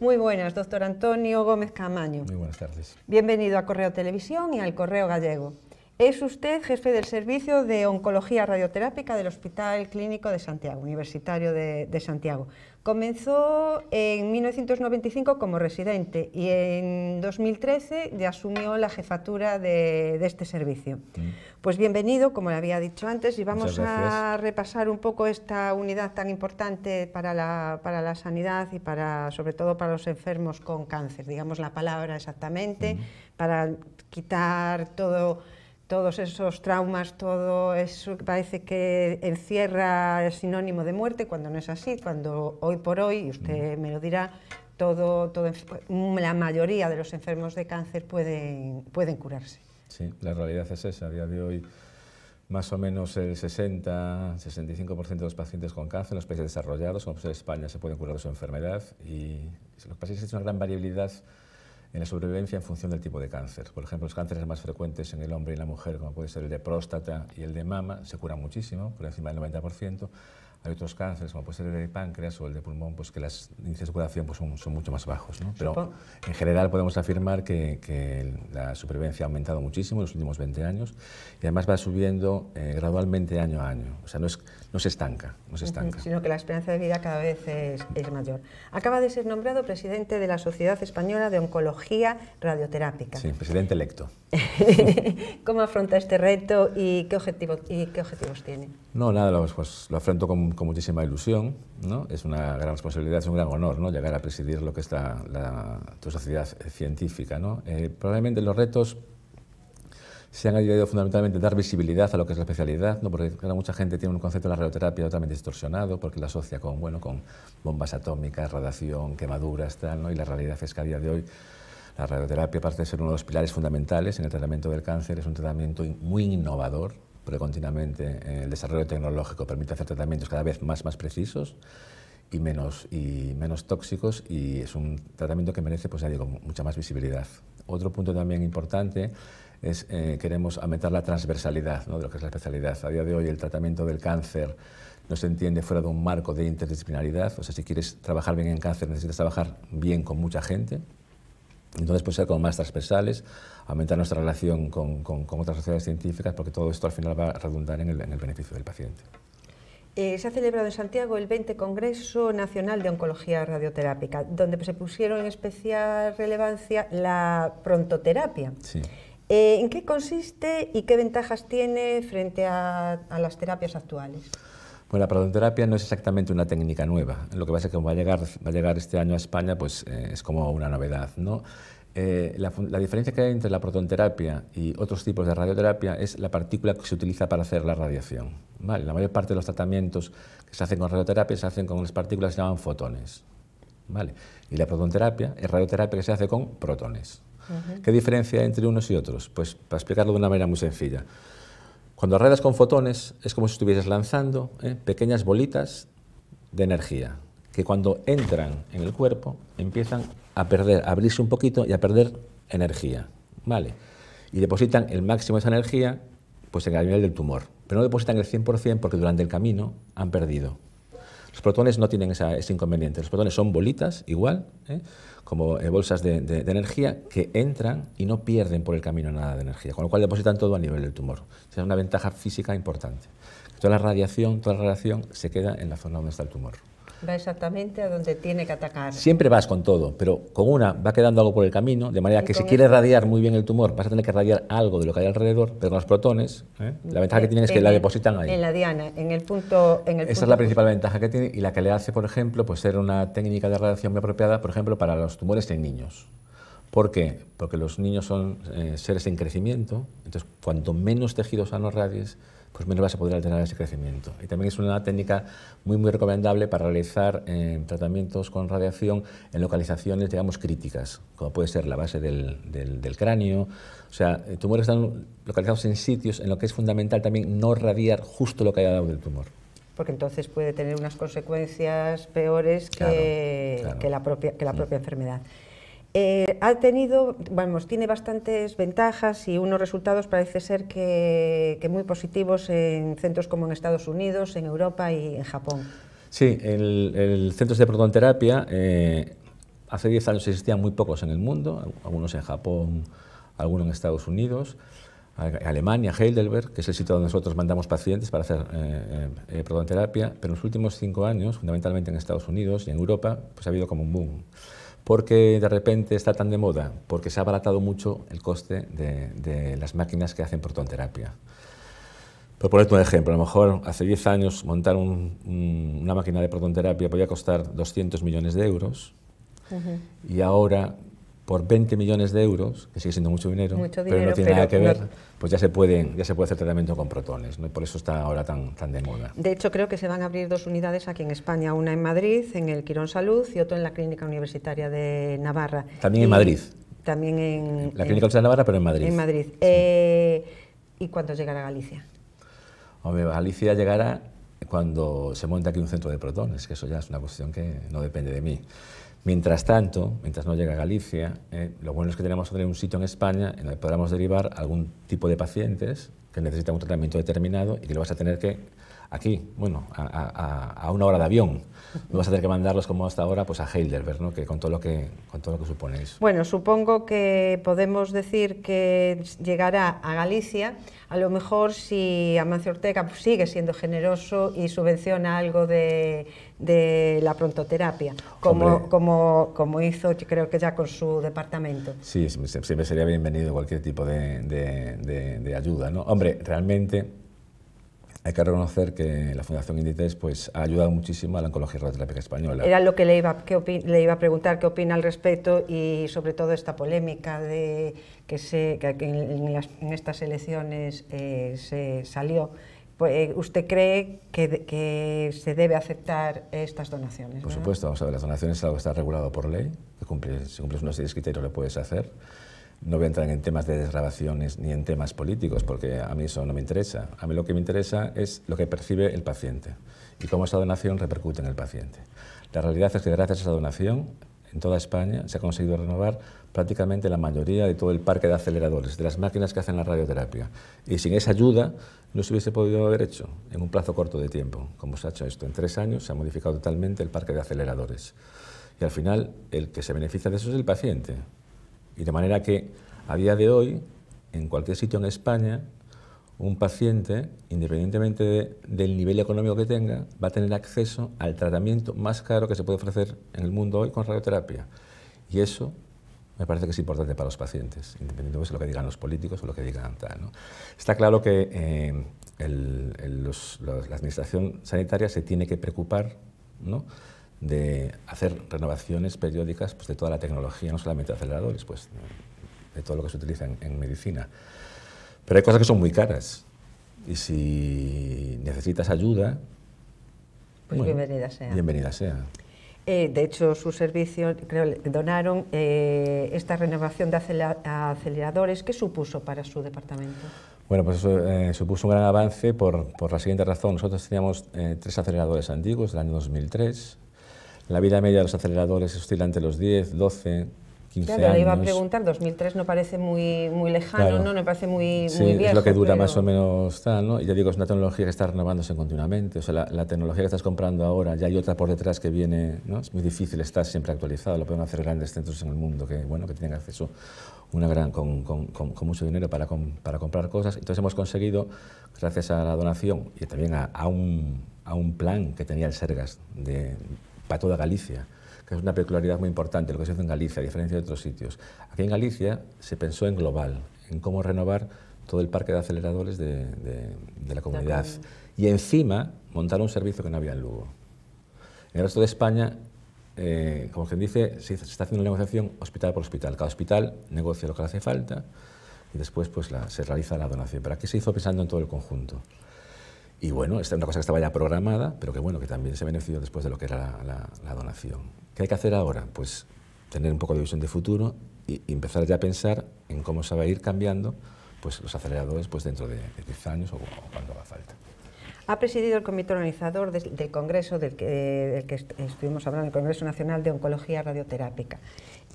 Muy buenas, doctor Antonio Gómez Camaño. Muy buenas tardes. Bienvenido a Correo Televisión y al Correo Gallego. Es usted jefe del Servicio de Oncología Radioterápica del Hospital Clínico de Santiago, Universitario de, Santiago. Comenzó en 1995 como residente y en 2013 ya asumió la jefatura de, este servicio. Mm. Pues bienvenido, como le había dicho antes, y vamos a repasar un poco esta unidad tan importante para la, sanidad y para, sobre todo para los enfermos con cáncer, digamos la palabra exactamente, mm. para quitar todo todos esos traumas, todo eso que parece que encierra el sinónimo de muerte, cuando no es así, cuando hoy por hoy, y usted mm. me lo dirá, todo, todo, la mayoría de los enfermos de cáncer pueden, pueden curarse. Sí, la realidad es esa. A día de hoy, más o menos el 60-65% de los pacientes con cáncer en los países desarrollados, como es España, se pueden curar de su enfermedad. Y los pacientes tienen es una gran variabilidad en la sobrevivencia en función del tipo de cáncer. Por ejemplo, los cánceres más frecuentes en el hombre y la mujer, como puede ser el de próstata y el de mama, se curan muchísimo, por encima del 90%. Hay otros cánceres, como puede ser el de páncreas o el de pulmón, pues que las índices de curación pues, son, mucho más bajos. ¿no? Pero en general podemos afirmar que, la supervivencia ha aumentado muchísimo en los últimos 20 años y además va subiendo eh, gradualmente año a año. O sea, no, es, no se estanca. No se estanca. sino que la esperanza de vida cada vez es, mayor. Acaba de ser nombrado presidente de la Sociedad Española de Oncología Radioterápica. Sí, presidente electo. ¿Cómo afronta este reto y qué, objetivo, y qué objetivos tiene? No, nada, pues, lo afronto con con, muchísima ilusión, es una gran responsabilidad, es un gran honor ¿no? llegar a presidir lo que es la, tu sociedad científica. Eh, probablemente los retos se han ayudado fundamentalmente a dar visibilidad a lo que es la especialidad, porque mucha gente tiene un concepto de la radioterapia totalmente distorsionado, porque la asocia con, bombas atómicas, radiación, quemaduras, tal, y la realidad es que a día de hoy la radioterapia, aparte de ser uno de los pilares fundamentales en el tratamiento del cáncer, es un tratamiento muy innovador, porque continuamente eh, el desarrollo tecnológico permite hacer tratamientos cada vez más, más precisos y menos, y menos tóxicos y es un tratamiento que merece, pues ya digo, mucha más visibilidad. Otro punto también importante es eh, queremos aumentar la transversalidad de lo que es la especialidad. A día de hoy el tratamiento del cáncer no se entiende fuera de un marco de interdisciplinaridad, o sea, si quieres trabajar bien en cáncer necesitas trabajar bien con mucha gente, entonces puede ser como más transversales, aumentar nuestra relación con, con, otras sociedades científicas, porque todo esto al final va a redundar en el, en el beneficio del paciente. Eh, se ha celebrado en Santiago el 20 Congreso Nacional de Oncología Radioterápica, donde pues, se pusieron en especial relevancia la prontoterapia. Eh, ¿En qué consiste y qué ventajas tiene frente a las terapias actuales? Bueno, la protonterapia no es exactamente una técnica nueva. Lo que pasa es que como va a llegar, va a llegar este año a España, pues eh, es como una novedad, ¿no? Eh, la, diferencia que hay entre la protonterapia y otros tipos de radioterapia es la partícula que se utiliza para hacer la radiación. La mayor parte de los tratamientos que se hacen con radioterapia se hacen con unas partículas que se llaman fotones. ¿vale? Y la protonterapia es radioterapia que se hace con protones. ¿Qué diferencia hay entre unos y otros? Pues para explicarlo de una manera muy sencilla. Cuando arredas con fotones es como si estuvieses lanzando ¿eh? pequeñas bolitas de energía que cuando entran en el cuerpo empiezan a perder, a abrirse un poquito y a perder energía, ¿vale? Y depositan el máximo de esa energía pues en el nivel del tumor, pero no depositan el 100% porque durante el camino han perdido los protones no tienen ese inconveniente. Los protones son bolitas, igual, ¿eh? como eh, bolsas de, energía, que entran y no pierden por el camino nada de energía, con lo cual depositan todo a nivel del tumor. es una ventaja física importante. Toda la radiación, toda la radiación se queda en la zona donde está el tumor. Va exactamente a donde tiene que atacar. Siempre vas con todo, pero con una va quedando algo por el camino, de manera que si quieres radiar muy bien el tumor, vas a tener que radiar algo de lo que hay alrededor, pero los protones, ¿Eh? la ventaja que tienen es que la depositan ahí. En la diana, en el punto... En el Esa es la principal ventaja que tiene y la que le hace, por ejemplo, pues ser una técnica de radiación muy apropiada, por ejemplo, para los tumores en niños. ¿Por qué? Porque los niños son eh, seres en crecimiento, entonces cuanto menos tejidos tejidos los radies, pues menos vas a poder alterar ese crecimiento. Y también es una técnica muy, muy recomendable para realizar eh, tratamientos con radiación en localizaciones, digamos, críticas, como puede ser la base del, del, cráneo. O sea, eh, tumores están localizados en sitios en los que es fundamental también no radiar justo lo que haya dado del tumor porque entonces puede tener unas consecuencias peores que, la propia, enfermedad. Eh, ha tenido, vamos, tiene bastantes ventajas y unos resultados parece ser que, muy positivos en centros como en Estados Unidos, en Europa y en Japón. Sí, el, el centro de protonterapia eh, hace 10 años existían muy pocos en el mundo, algunos en Japón, algunos en Estados Unidos. Alemania, Heidelberg, que es el sitio donde nosotros mandamos pacientes para hacer eh, eh protonterapia, pero en los últimos 5 años, fundamentalmente en Estados Unidos y en Europa, pues ha habido como un boom qué de repente está tan de moda, porque se ha abaratado mucho el coste de, las máquinas que hacen protonterapia. Por ponerte un ejemplo, a lo mejor hace 10 años montar una máquina de protonterapia podía costar 200 millones de euros y ahora por 20 millones de euros, que sigue siendo mucho dinero, pero no tiene nada que ver, pues ya se, pueden, ya se puede hacer tratamiento con protones, por eso está ahora tan, tan de moda. De hecho, creo que se van a abrir dos unidades aquí en España, una en Madrid, en el Quirón Salud, y otra en la Clínica Universitaria de Navarra. También en Madrid. También en... La Clínica Universitaria de Navarra, pero en Madrid. En Madrid. Eh, ¿Y cuándo llegará Galicia? Hombre, Galicia llegará cuando se monte aquí un centro de protones, que eso ya es una cuestión que no depende de mí. Mientras tanto, mientras no llega a Galicia, eh, lo bueno es que tenemos un sitio en España en el que podamos derivar algún tipo de pacientes que necesitan un tratamiento determinado y que lo vas a tener que, aquí, bueno, a, una hora de avión, no vas a tener que mandarlos como hasta ahora pues a Heidelberg, ¿no? que con, todo lo que, con todo lo que supone eso. Bueno, supongo que podemos decir que llegará a Galicia, a lo mejor si Amancio Ortega sigue siendo generoso y subvenciona algo de de la prontoterapia, como, como, hizo creo que ya con su departamento. Sí, siempre sería bienvenido cualquier tipo de, ayuda. ¿no? Hombre, realmente hay que reconocer que la Fundación Inditex pues, ha ayudado muchísimo a la oncología radioterapia española. Era lo que le iba, le iba a preguntar, qué opina al respecto y sobre todo esta polémica de que, se, que en, estas elecciones eh, se salió. Pues, eh, usted cree que, se debe aceptar estas donaciones. Por supuesto, vamos a ver, las donaciones es algo que está regulado por ley, que si cumples unos seis criterios lo puedes hacer. No voy a entrar en temas de desgrabaciones ni en temas políticos, porque a mí eso no me interesa. A mí lo que me interesa es lo que percibe el paciente y cómo esa donación repercute en el paciente. La realidad es que gracias a esa donación en toda España se ha conseguido renovar prácticamente la mayoría de todo el parque de aceleradores, de las máquinas que hacen la radioterapia. Y sin esa ayuda no se hubiese podido haber hecho en un plazo corto de tiempo, como se ha hecho esto. En tres años se ha modificado totalmente el parque de aceleradores. Y al final el que se beneficia de eso es el paciente. Y de manera que a día de hoy, en cualquier sitio en España, un paciente, independientemente del nivel económico que tenga, va a tener acceso al tratamiento más caro que se puede ofrecer en el mundo hoy con radioterapia. Y eso me parece que es importante para los pacientes, independientemente de lo que digan los políticos o lo que digan tal. Está claro que eh, la administración sanitaria se tiene que preocupar de hacer renovaciones periódicas pues, de toda la tecnología, no solamente aceleradores, pues, de todo lo que se utiliza en medicina. Pero hay cosas que son muy caras. Y si necesitas ayuda... Pues bienvenida sea. Eh, de hecho, su servicio, creo, donaron eh, esta renovación de aceleradores. ¿Qué supuso para su departamento? Bueno, pues eh, supuso un gran avance por, por, la siguiente razón. Nosotros teníamos tres aceleradores antiguos del año 2003. La vida media de los aceleradores oscila entre los 10, 12, claro, años. iba a preguntar, 2003 no parece muy, muy lejano, ¿no? No parece muy, sí, es lo que dura más o menos tal, ¿no? Y ya digo, es una tecnología que está renovándose continuamente. O sea, la, tecnología que estás comprando ahora, ya hay otra por detrás que viene, ¿no? Es muy difícil estar siempre actualizado. Lo pueden hacer grandes centros en el mundo que, bueno, que tienen acceso una gran, con, con, con, mucho dinero para, para comprar cosas. Entonces hemos conseguido, gracias a la donación y también a, a, un, a un plan que tenía el Sergas de, para toda Galicia, que es una peculiaridad muy importante, lo que se hizo en Galicia, a diferencia de otros sitios. Aquí en Galicia se pensó en global, en cómo renovar todo el parque de aceleradores de, la comunidad. Y encima montar un servicio que no había en Lugo. En el resto de España, eh, como quien dice, se, está haciendo una negociación hospital por hospital. Cada hospital negocia lo que le hace falta y después pues, se realiza la donación. Pero aquí se hizo pensando en todo el conjunto. Y bueno, esta es una cosa que estaba ya programada, pero que bueno, que también se benefició después de lo que era la, donación. ¿Qué hay que hacer ahora? Pues tener un poco de visión de futuro y, empezar ya a pensar en cómo se va a ir cambiando pues, los aceleradores pues, dentro de, 10 años o, cuando haga falta. Ha presidido el comité organizador del Congreso, del que, estuvimos hablando, el Congreso Nacional de Oncología Radioterápica.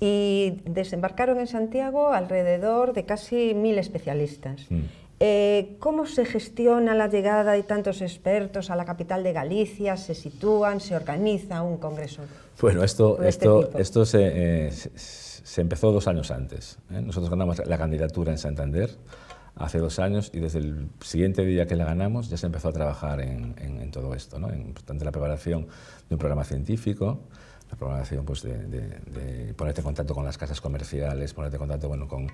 Y desembarcaron en Santiago alrededor de casi mil especialistas. Mm. Eh, ¿Cómo se gestiona la llegada de tantos expertos a la capital de Galicia? ¿Se sitúan? ¿Se organiza un congreso? Bueno, esto, este esto, esto eh, se, empezó dos años antes. ¿eh? Nosotros ganamos la candidatura en Santander hace dos años y desde el siguiente día que la ganamos ya se empezó a trabajar en, todo esto, ¿no? en la preparación de un programa científico, la programación pues, de, de, ponerte en contacto con las casas comerciales, ponerte en contacto bueno, con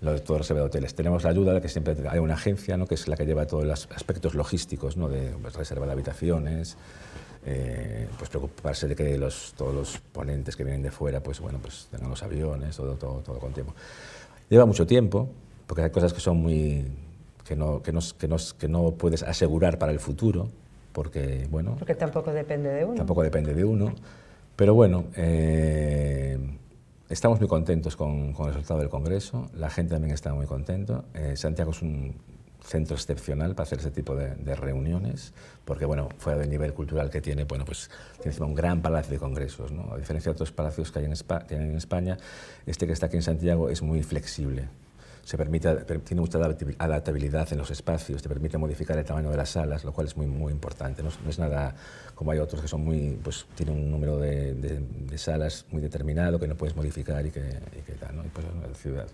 los, toda reserva de hoteles. Tenemos la ayuda de que siempre hay una agencia ¿no? que es la que lleva todos los aspectos logísticos, ¿no? de pues, reservar habitaciones, eh, pues preocuparse de que los, todos los ponentes que vienen de fuera pues, bueno, pues tengan los aviones, todo, todo, todo con tiempo. Lleva mucho tiempo, porque hay cosas que son muy que no, que que no, que no puedes asegurar para el futuro, porque bueno... Porque tampoco depende de uno. Tampoco depende de uno, pero bueno... Eh, estamos muy contentos con, el resultado del Congreso, la gente también está muy contenta. Eh, Santiago es un centro excepcional para hacer ese tipo de, reuniones, porque bueno, fuera del nivel cultural que tiene, bueno, pues tiene un gran palacio de congresos, A diferencia de otros palacios que hay en España este que está aquí en Santiago es muy flexible, se permite, tiene mucha adaptabilidad en los espacios, te permite modificar el tamaño de las salas, lo cual es muy, muy importante. No, es nada como hay otros que son muy, pues tienen un número de, salas muy determinado que no puedes modificar y que, y tal, pues, la, ciudad,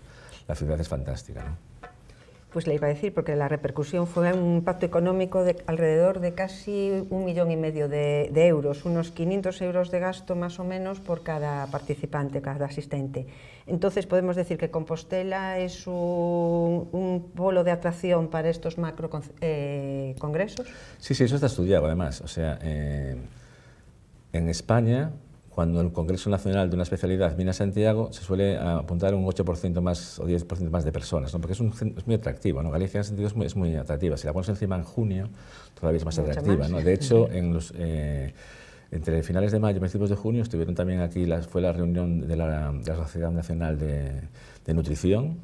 la ciudad es fantástica pues le iba a decir, porque la repercusión fue un impacto económico de alrededor de casi un millón y medio de, euros, unos 500 euros de gasto más o menos por cada participante, cada asistente. Entonces podemos decir que Compostela es un, polo de atracción para estos macro eh, congresos. Sí, sí, eso está estudiado además. O sea, eh, en España cuando el Congreso Nacional de una especialidad viene a Santiago, se suele apuntar un 8% más o 10% más de personas, ¿no? porque es, muy atractivo. ¿no? Galicia en ese sentido es muy, atractiva. Si la pones encima en junio, todavía es más atractiva. ¿no? De hecho, eh, entre finales de mayo y principios de junio estuvieron también aquí, fue la reunión de la, Sociedad Nacional de, de Nutrición,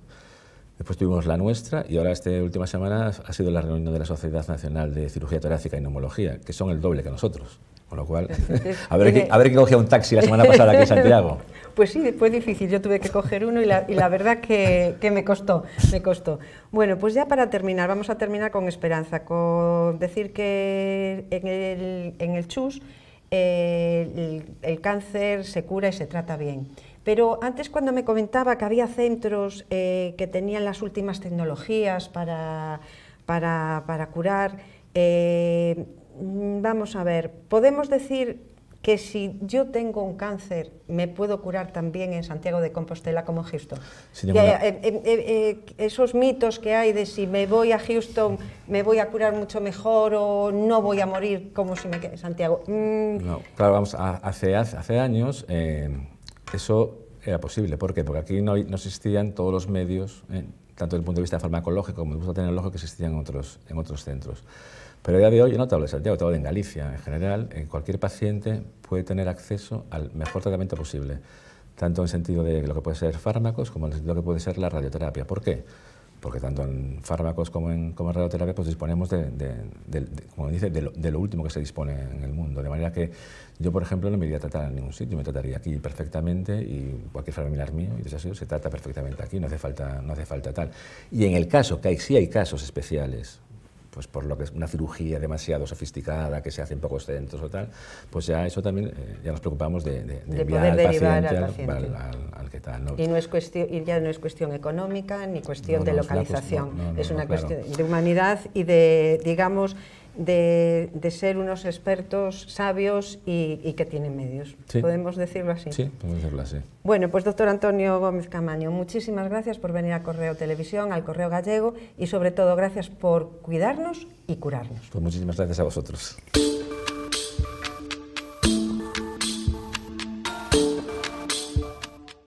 Después tuvimos la nuestra y ahora esta última semana ha sido la reunión de la Sociedad Nacional de Cirugía Torácica y e Neumología, que son el doble que nosotros. Con lo cual, a ver, a cogía un taxi la semana pasada aquí en Santiago. Pues sí, fue difícil. Yo tuve que coger uno y la, verdad que, me costó, me costó. Bueno, pues ya para terminar, vamos a terminar con esperanza, con decir que en el, CHUS eh, el, cáncer se cura y se trata bien. Pero antes cuando me comentaba que había centros eh, que tenían las últimas tecnologías para, para, curar, eh, Mm, vamos a ver, podemos decir que si yo tengo un cáncer, me puedo curar también en Santiago de Compostela como en Houston. Eh, eh, eh, esos mitos que hay de si me voy a Houston, me voy a curar mucho mejor o no voy a morir como si me quedé en Santiago. Mm. claro, vamos, hace, hace años eso era posible. ¿Por qué? Porque aquí no, existían todos los medios, tanto desde el punto de vista farmacológico como desde el punto de vista tecnológico, que existían otros, en otros centros. Pero a día de hoy, yo no te hablo de Santiago, hablo de en Galicia. En general, en cualquier paciente puede tener acceso al mejor tratamiento posible, tanto en sentido de lo que puede ser fármacos como en sentido lo que puede ser la radioterapia. ¿Por qué? Porque tanto en fármacos como en, radioterapia pues disponemos de, como dice, lo, de, lo, último que se dispone en el mundo. De manera que yo, por ejemplo, no me iría a tratar en ningún sitio, me trataría aquí perfectamente y cualquier familiar mío y se trata perfectamente aquí, no hace, falta, no hace falta tal. Y en el caso que hay, sí hay casos especiales pues por lo que es una cirugía demasiado sofisticada que se hace en pocos centros o tal, pues ya eso también, eh, ya nos preocupamos de, de, al paciente, que tal. Y, no es cuestión, ya no es cuestión económica ni cuestión de localización, es una, cuestión de humanidad y de, digamos, de, ser unos expertos sabios y, que tienen medios. ¿Podemos decirlo así? Sí, podemos decirlo así. Bueno, pues doctor Antonio Gómez Camaño, muchísimas gracias por venir a Correo Televisión, al Correo Gallego y sobre todo gracias por cuidarnos y curarnos. Pues muchísimas gracias a vosotros.